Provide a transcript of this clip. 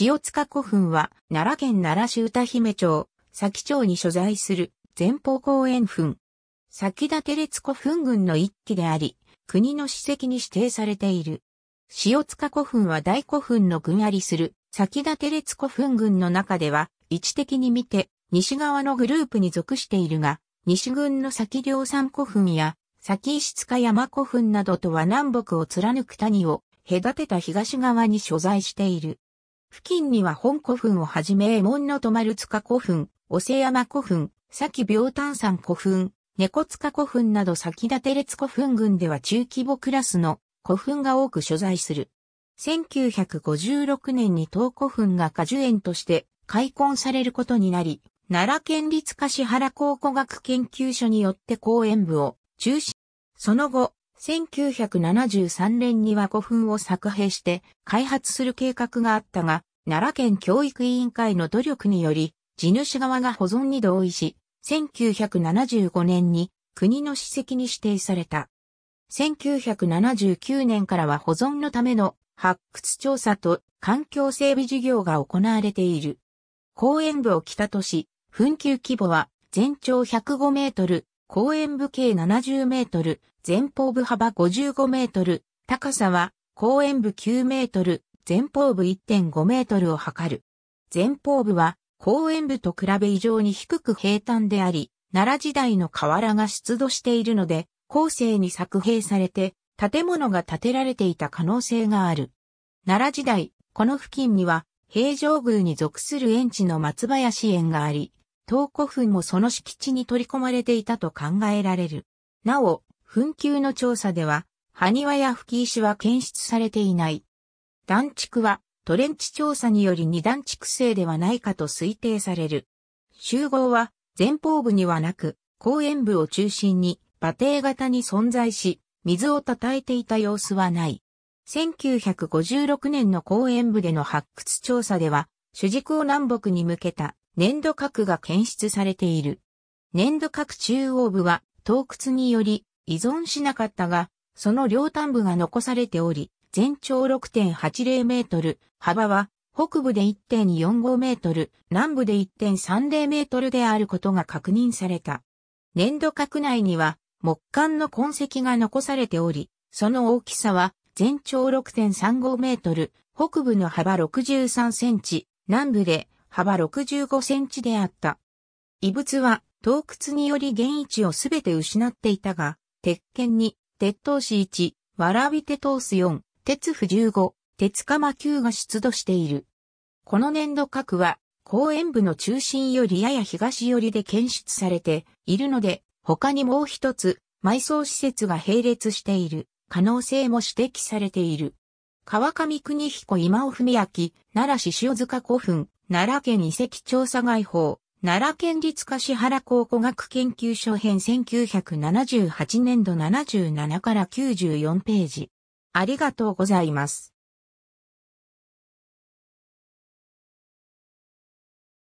塩塚古墳は、奈良県奈良市歌姫町、佐木町に所在する前方公園墳。先立列古墳群の一期であり、国の史跡に指定されている。塩塚古墳は大古墳の群ありする、先立列古墳群の中では、位置的に見て、西側のグループに属しているが、西軍の佐紀両山古墳や、佐紀石塚山古墳などとは南北を貫く谷を隔てた東側に所在している。付近には本古墳をはじめ、門の泊まる塚古墳、おせ山古墳、先病炭山古墳、猫塚古墳など先立て列古墳群では中規模クラスの古墳が多く所在する。1956年に東古墳が果樹園として開墾されることになり、奈良県立柏原考古学研究所によって公園部を中止。その後、1973年には古墳を作兵して開発する計画があったが、奈良県教育委員会の努力により、地主側が保存に同意し、1975年に国の史跡に指定された。1979年からは保存のための発掘調査と環境整備事業が行われている。公園部を北とし、墳丘規模は全長105メートル、公園部径70メートル、前方部幅55メートル、高さは公園部9メートル、前方部1.5メートルを測る。前方部は公園部と比べ異常に低く平坦であり、奈良時代の河原が出土しているので、後世に作兵されて、建物が建てられていた可能性がある。奈良時代、この付近には、平城宮に属する園地の松林園があり、東古墳もその敷地に取り込まれていたと考えられる。なお、墳丘の調査では、埴輪や吹石は検出されていない。断築は、トレンチ調査により二段築成ではないかと推定される。集合は、前方部にはなく、後円部を中心に、馬蹄型に存在し、水を叩いていた様子はない。1956年の後円部での発掘調査では、主軸を南北に向けた粘土核が検出されている。粘土核中央部は洞窟により依存しなかったが、その両端部が残されており、全長6.80メートル、幅は北部で1.45メートル、南部で1.30メートルであることが確認された。粘土核内には木管の痕跡が残されており、その大きさは全長6.35メートル、北部の幅63センチ、南部で幅65センチであった。遺物は洞窟により現位置をすべて失っていたが、鉄剣に、鉄塔子1、わらび手通す。4、鉄府15、鉄釜9が出土している。この粘土核は、公園部の中心よりやや東寄りで検出されているので、他にもう一つ、埋葬施設が並列している可能性も指摘されている。川上邦彦今尾文明、奈良市塩塚古墳、奈良県遺跡調査外報、奈良県立柏原考古学研究所編1978年度77から94ページ。ありがとうございます。